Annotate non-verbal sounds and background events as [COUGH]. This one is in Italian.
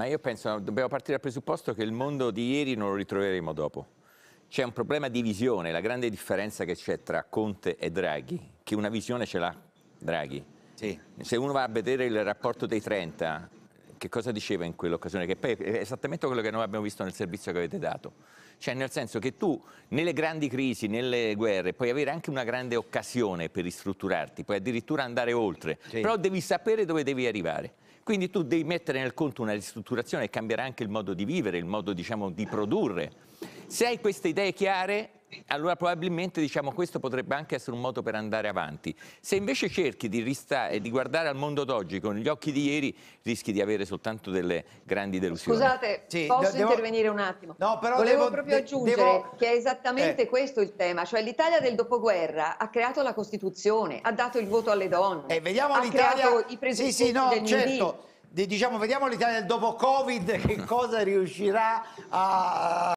Ma io penso dobbiamo partire dal presupposto che il mondo di ieri non lo ritroveremo dopo. C'è un problema di visione, la grande differenza che c'è tra Conte e Draghi, che una visione ce l'ha Draghi. Sì. Se uno va a vedere il rapporto dei 30 che cosa diceva in quell'occasione? Che poi è esattamente quello che noi abbiamo visto nel servizio che avete dato. Cioè nel senso che tu nelle grandi crisi, nelle guerre, puoi avere anche una grande occasione per ristrutturarti, puoi addirittura andare oltre, sì. però devi sapere dove devi arrivare. Quindi tu devi mettere nel conto una ristrutturazione e cambiare anche il modo di vivere, il modo diciamo, di produrre. Se hai queste idee chiare, allora probabilmente diciamo, questo potrebbe anche essere un modo per andare avanti. Se invece cerchi di, eh, di guardare al mondo d'oggi con gli occhi di ieri, rischi di avere soltanto delle grandi delusioni. Scusate, sì, posso devo... intervenire un attimo? No, però Volevo devo, proprio aggiungere devo... che è esattamente eh. questo il tema, cioè l'Italia del dopoguerra ha creato la Costituzione, ha dato il voto alle donne, eh, vediamo ha creato i presidenti sì, sì, no, del certo. Diciamo, vediamo l'Italia del dopo Covid, che [LAUGHS] cosa riuscirà a...